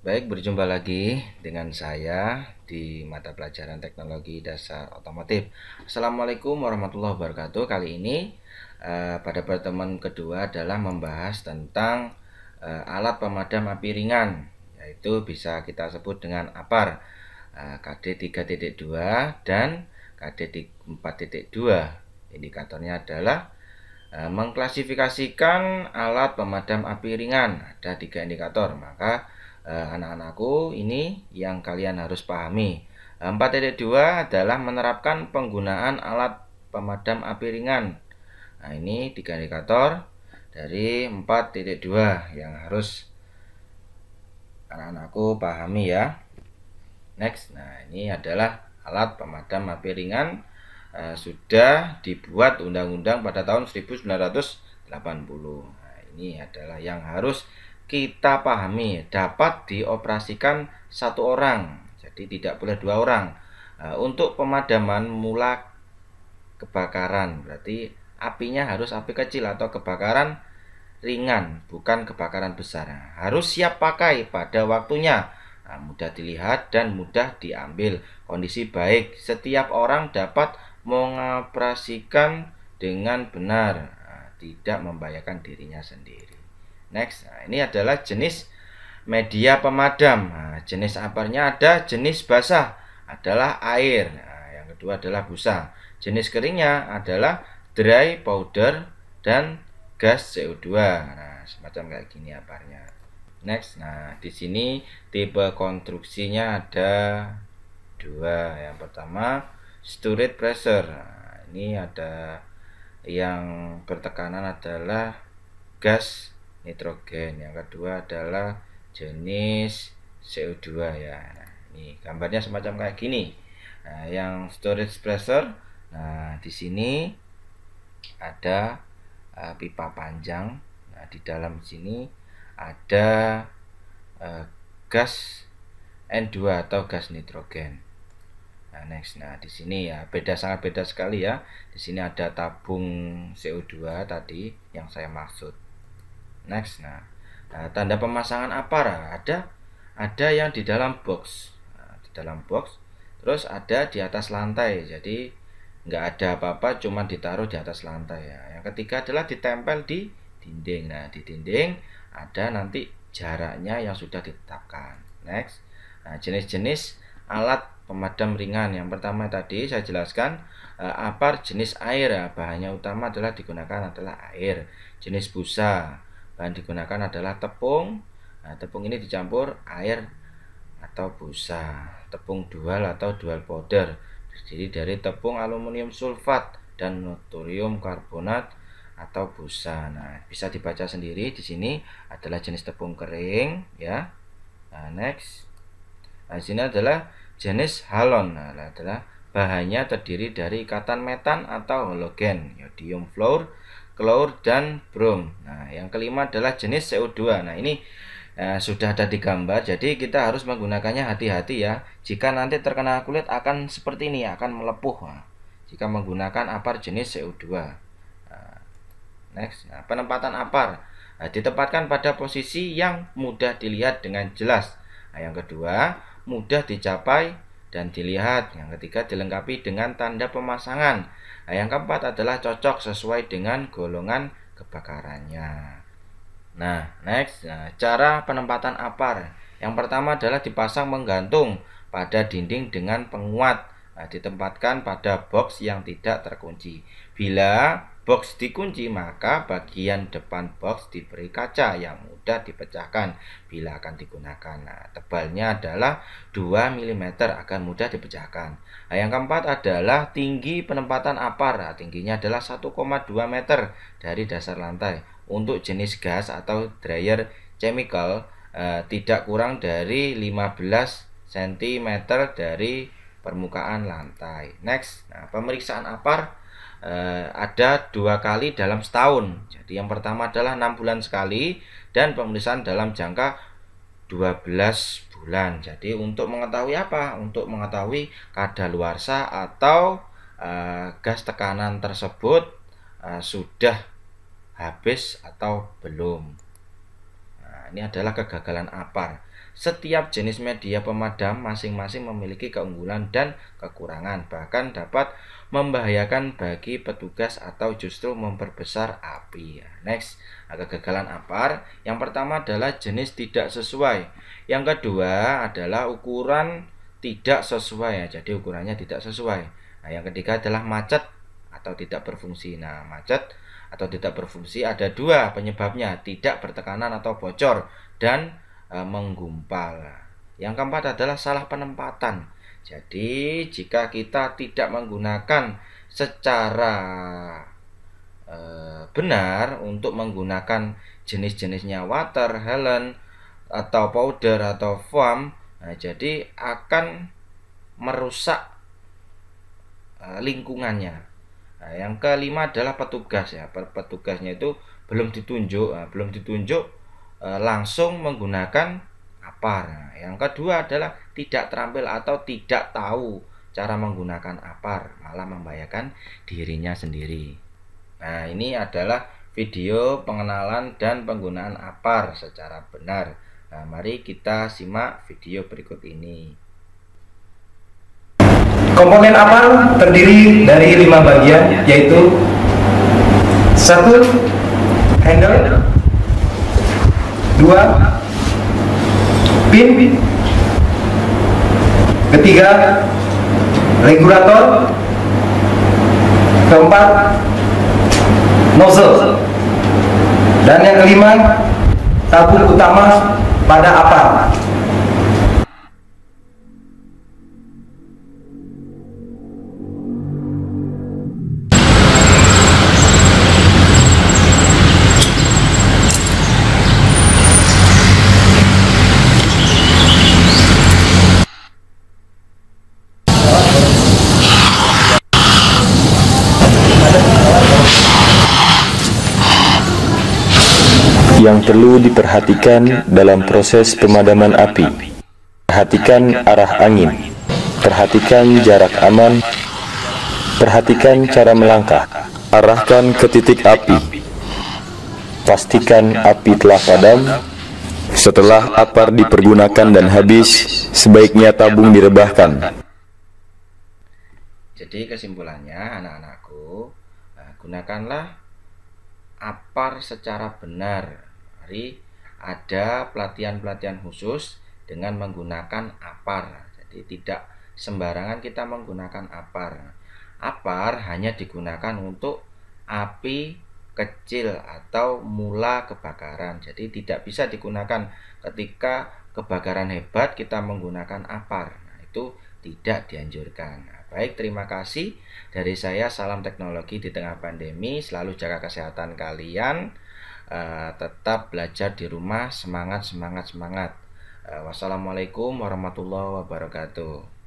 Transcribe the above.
Baik, berjumpa lagi dengan saya di mata pelajaran teknologi dasar otomotif. Assalamualaikum warahmatullahi wabarakatuh. Kali ini eh, pada pertemuan kedua adalah membahas tentang eh, alat pemadam api ringan, yaitu bisa kita sebut dengan APAR eh, KD 3.2 dan KD 4.2. Indikatornya adalah eh, mengklasifikasikan alat pemadam api ringan. Ada tiga indikator, maka Eh, anak-anakku ini yang kalian harus pahami. 4.2 adalah menerapkan penggunaan alat pemadam api ringan. Nah, ini tiga indikator dari 4.2 yang harus anak-anakku pahami ya. Next. Nah, ini adalah alat pemadam api ringan eh, sudah dibuat undang-undang pada tahun 1980. Nah, ini adalah yang harus kita pahami dapat dioperasikan satu orang jadi tidak boleh dua orang e, untuk pemadaman mula kebakaran berarti apinya harus api kecil atau kebakaran ringan bukan kebakaran besar harus siap pakai pada waktunya nah, mudah dilihat dan mudah diambil kondisi baik setiap orang dapat mengoperasikan dengan benar e, tidak membahayakan dirinya sendiri Next, nah, ini adalah jenis media pemadam. Nah, jenis aparnya ada jenis basah adalah air. Nah, yang kedua adalah busa. Jenis keringnya adalah dry powder dan gas CO2. Nah, semacam kayak gini aparnya. Next, nah di sini tipe konstruksinya ada dua. Yang pertama storage pressure. Nah, ini ada yang bertekanan adalah gas nitrogen yang kedua adalah jenis CO2 ya nah, ini gambarnya semacam kayak gini nah, yang storage pressure nah di sini ada uh, pipa panjang nah di dalam sini ada uh, gas N2 atau gas nitrogen Nah, next. Nah, di sini ya beda sangat beda sekali ya. Di sini ada tabung CO2 tadi yang saya maksud next nah, eh, tanda pemasangan apar nah, ada ada yang di dalam box nah, di dalam box terus ada di atas lantai jadi nggak ada apa-apa cuman ditaruh di atas lantai ya yang ketiga adalah ditempel di dinding nah di dinding ada nanti jaraknya yang sudah ditetapkan next nah jenis-jenis alat pemadam ringan yang pertama tadi saya jelaskan eh, apar jenis air nah, bahannya utama adalah digunakan adalah air jenis busa bahan digunakan adalah tepung nah, tepung ini dicampur air atau busa tepung dual atau dual powder terdiri dari tepung aluminium sulfat dan natrium karbonat atau busa. Nah, bisa dibaca sendiri di sini adalah jenis tepung kering ya. Nah, next. Nah, di sini adalah jenis halon. Nah, adalah bahannya terdiri dari ikatan metan atau halogen, yodium fluor, klor dan brom. Nah, yang kelima adalah jenis CO2. Nah, ini eh, sudah ada di gambar. Jadi kita harus menggunakannya hati-hati ya. Jika nanti terkena kulit akan seperti ini, akan melepuh. Nah, jika menggunakan apar jenis CO2. Nah, next, nah, penempatan apar. Nah, ditempatkan pada posisi yang mudah dilihat dengan jelas. Nah, yang kedua, mudah dicapai dan dilihat. Yang ketiga dilengkapi dengan tanda pemasangan. Nah, yang keempat adalah cocok sesuai dengan golongan kebakarannya. Nah, next, nah, cara penempatan apar. Yang pertama adalah dipasang menggantung pada dinding dengan penguat. Nah, ditempatkan pada box yang tidak terkunci. Bila box dikunci, maka bagian depan box diberi kaca yang mudah dipecahkan bila akan digunakan. Nah, tebalnya adalah 2 mm akan mudah dipecahkan. Nah, yang keempat adalah tinggi penempatan apar. Nah, tingginya adalah 1,2 meter dari dasar lantai. Untuk jenis gas atau dryer chemical eh, tidak kurang dari 15 cm dari permukaan lantai. Next, nah, pemeriksaan apar Eh, ada dua kali dalam setahun. Jadi yang pertama adalah enam bulan sekali dan pemeriksaan dalam jangka 12 bulan. Jadi untuk mengetahui apa? Untuk mengetahui luar kadaluarsa atau eh, gas tekanan tersebut eh, sudah habis atau belum ini adalah kegagalan APAR. Setiap jenis media pemadam masing-masing memiliki keunggulan dan kekurangan, bahkan dapat membahayakan bagi petugas atau justru memperbesar api. Next, kegagalan APAR. Yang pertama adalah jenis tidak sesuai. Yang kedua adalah ukuran tidak sesuai Jadi ukurannya tidak sesuai. Nah, yang ketiga adalah macet atau tidak berfungsi. Nah, macet atau tidak berfungsi ada dua penyebabnya tidak bertekanan atau bocor dan e, menggumpal yang keempat adalah salah penempatan jadi jika kita tidak menggunakan secara e, benar untuk menggunakan jenis-jenisnya water, helen atau powder atau foam nah, jadi akan merusak e, lingkungannya Nah, yang kelima adalah petugas ya. Petugasnya itu belum ditunjuk, nah, belum ditunjuk eh, langsung menggunakan apar. Nah, yang kedua adalah tidak terampil atau tidak tahu cara menggunakan apar, malah membahayakan dirinya sendiri. Nah, ini adalah video pengenalan dan penggunaan apar secara benar. Nah, mari kita simak video berikut ini. Komponen amal terdiri dari lima bagian yaitu satu handle, dua pin, ketiga regulator, keempat nozzle, dan yang kelima tabung utama pada apa? yang perlu diperhatikan dalam proses pemadaman api. Perhatikan arah angin. Perhatikan jarak aman. Perhatikan cara melangkah. Arahkan ke titik api. Pastikan api telah padam. Setelah apar dipergunakan dan habis, sebaiknya tabung direbahkan. Jadi kesimpulannya anak-anakku, eh, gunakanlah apar secara benar hari ada pelatihan-pelatihan khusus dengan menggunakan APAR. Jadi tidak sembarangan kita menggunakan APAR. APAR hanya digunakan untuk api kecil atau mula kebakaran. Jadi tidak bisa digunakan ketika kebakaran hebat kita menggunakan APAR. Nah, itu tidak dianjurkan. Nah, baik, terima kasih dari saya. Salam teknologi di tengah pandemi. Selalu jaga kesehatan kalian. Eh, tetap belajar di rumah semangat semangat semangat uh, wassalamualaikum warahmatullahi wabarakatuh